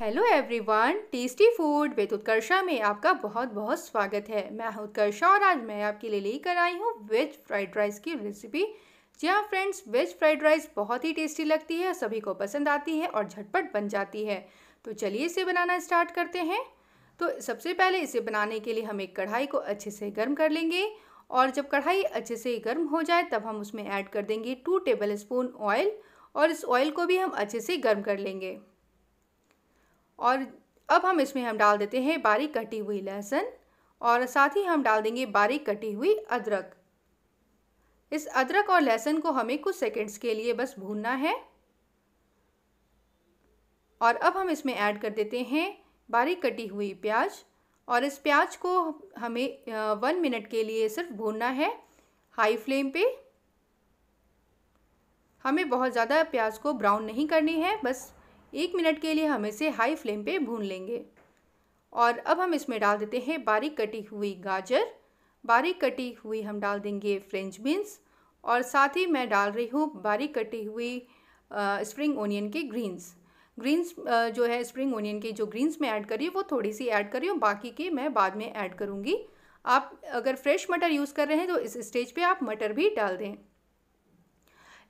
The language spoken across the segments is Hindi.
hello everyone tasty food with Utkarsha में आपका बहुत बहुत स्वागत है मैं हूँ उत्कर्षा और आज मैं आपके लिए लेकर आई हूँ वेज फ्राइड राइस की रेसिपी जी हाँ फ्रेंड्स वेज फ्राइड राइस बहुत ही टेस्टी लगती है सभी को पसंद आती है और झटपट बन जाती है तो चलिए इसे बनाना स्टार्ट करते हैं तो सबसे पहले इसे बनाने के लिए हम एक कढ़ाई को अच्छे से गर्म कर लेंगे और जब कढ़ाई अच्छे से गर्म हो जाए तब हम उसमें ऐड कर देंगे टू टेबल स्पून ऑयल और इस ऑयल को भी हम अच्छे से गर्म कर लेंगे और अब हम इसमें हम डाल देते हैं बारीक कटी हुई लहसुन और साथ ही हम डाल देंगे बारीक कटी हुई अदरक इस अदरक और लहसुन को हमें कुछ सेकंड्स के लिए बस भूनना है और अब हम इसमें ऐड कर देते हैं बारीक कटी हुई प्याज और इस प्याज को हमें वन मिनट के लिए सिर्फ भूनना है हाई फ्लेम पे हमें बहुत ज़्यादा प्याज को ब्राउन नहीं करनी है बस एक मिनट के लिए हम इसे हाई फ्लेम पे भून लेंगे और अब हम इसमें डाल देते हैं बारीक कटी हुई गाजर बारीक कटी हुई हम डाल देंगे फ्रेंच बीन्स और साथ ही मैं डाल रही हूँ बारीक कटी हुई स्प्रिंग ओनियन के ग्रीन्स ग्रीन्स जो है स्प्रिंग ओनियन के जो ग्रीन्स मैं ऐड करी वो थोड़ी सी ऐड करी और बाकी के मैं बाद में ऐड करूँगी आप अगर फ्रेश मटर यूज़ कर रहे हैं तो इस स्टेज पे आप मटर भी डाल दें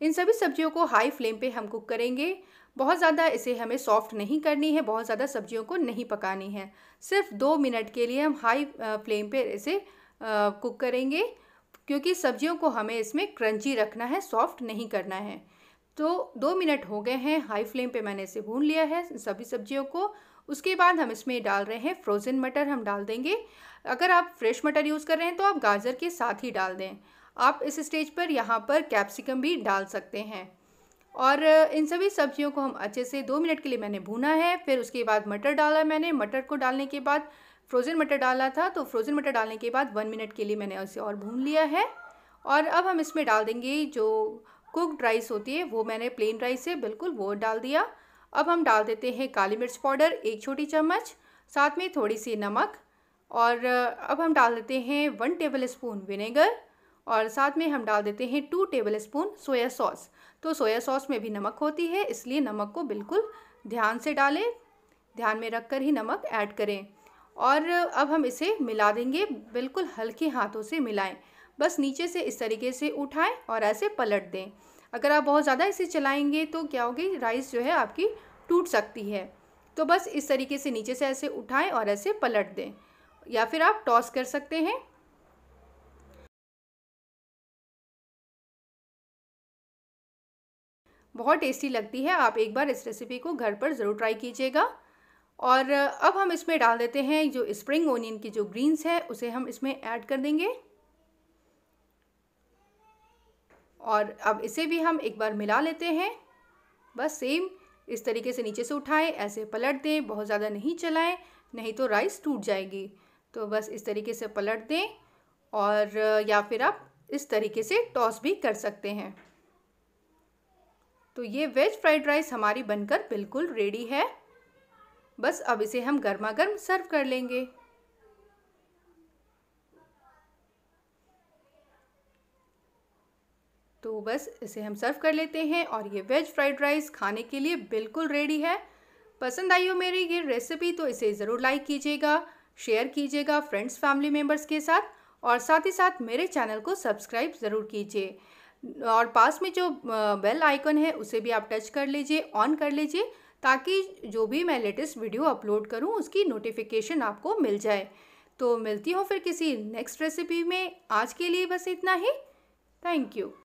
इन सभी सब्जियों को हाई फ्लेम पे हम कुक करेंगे बहुत ज़्यादा इसे हमें सॉफ्ट नहीं करनी है बहुत ज़्यादा सब्जियों को नहीं पकानी है सिर्फ दो मिनट के लिए हम हाई फ्लेम पे इसे कुक करेंगे क्योंकि सब्जियों को हमें इसमें क्रंची रखना है सॉफ्ट नहीं करना है तो दो मिनट हो गए हैं हाई फ्लेम पे मैंने इसे भून लिया है सभी सब्जियों को उसके बाद हम इसमें डाल रहे हैं फ्रोज़न मटर हम डाल देंगे अगर आप फ्रेश मटर यूज़ कर रहे हैं तो आप गाजर के साथ ही डाल दें आप इस स्टेज पर यहाँ पर कैप्सिकम भी डाल सकते हैं और इन सभी सब्जियों को हम अच्छे से दो मिनट के लिए मैंने भूना है फिर उसके बाद मटर डाला मैंने मटर को डालने के बाद फ्रोज़न मटर डाला था तो फ्रोज़न मटर डालने के बाद वन मिनट के लिए मैंने उसे और भून लिया है और अब हम इसमें डाल देंगे जो कुकड राइस होती है वो मैंने प्लेन राइस है बिल्कुल वो डाल दिया अब हम डाल देते हैं काली मिर्च पाउडर एक छोटी चम्मच साथ में थोड़ी सी नमक और अब हम डाल देते हैं वन टेबल स्पून विनेगर और साथ में हम डाल देते हैं two tablespoon soya sauce तो सोया सॉस में भी नमक होती है इसलिए नमक को बिल्कुल ध्यान से डालें ध्यान में रख कर ही नमक ऐड करें और अब हम इसे मिला देंगे बिल्कुल हल्के हाथों से मिलाएं बस नीचे से इस तरीके से उठाएं और ऐसे पलट दें अगर आप बहुत ज़्यादा इसे चलाएंगे तो क्या होगी राइस जो है आपकी टूट सकती है तो बस इस तरीके से नीचे से ऐसे उठाएं और ऐसे पलट दें या फिर आप टॉस कर सकते हैं बहुत टेस्टी लगती है आप एक बार इस रेसिपी को घर पर ज़रूर ट्राई कीजिएगा और अब हम इसमें डाल देते हैं जो स्प्रिंग ओनियन की जो ग्रीन्स है उसे हम इसमें ऐड कर देंगे और अब इसे भी हम एक बार मिला लेते हैं बस सेम इस तरीके से नीचे से उठाएं ऐसे पलट दें बहुत ज़्यादा नहीं चलाएं नहीं तो राइस टूट जाएगी तो बस इस तरीके से पलट दें और या फिर आप इस तरीके से टॉस भी कर सकते हैं तो ये वेज फ्राइड राइस हमारी बनकर बिल्कुल रेडी है बस अब इसे हम गर्मा गर्म सर्व कर लेंगे तो बस इसे हम सर्व कर लेते हैं और ये वेज फ्राइड राइस खाने के लिए बिल्कुल रेडी है पसंद आई हो मेरी ये रेसिपी तो इसे ज़रूर लाइक कीजिएगा शेयर कीजिएगा फ्रेंड्स फैमिली मेम्बर्स के साथ और साथ ही साथ मेरे चैनल को सब्सक्राइब ज़रूर कीजिए और पास में जो बेल आइकन है उसे भी आप टच कर लीजिए ऑन कर लीजिए ताकि जो भी मैं लेटेस्ट वीडियो अपलोड करूँ उसकी नोटिफिकेशन आपको मिल जाए तो मिलती हूँ फिर किसी नेक्स्ट रेसिपी में आज के लिए बस इतना ही थैंक यू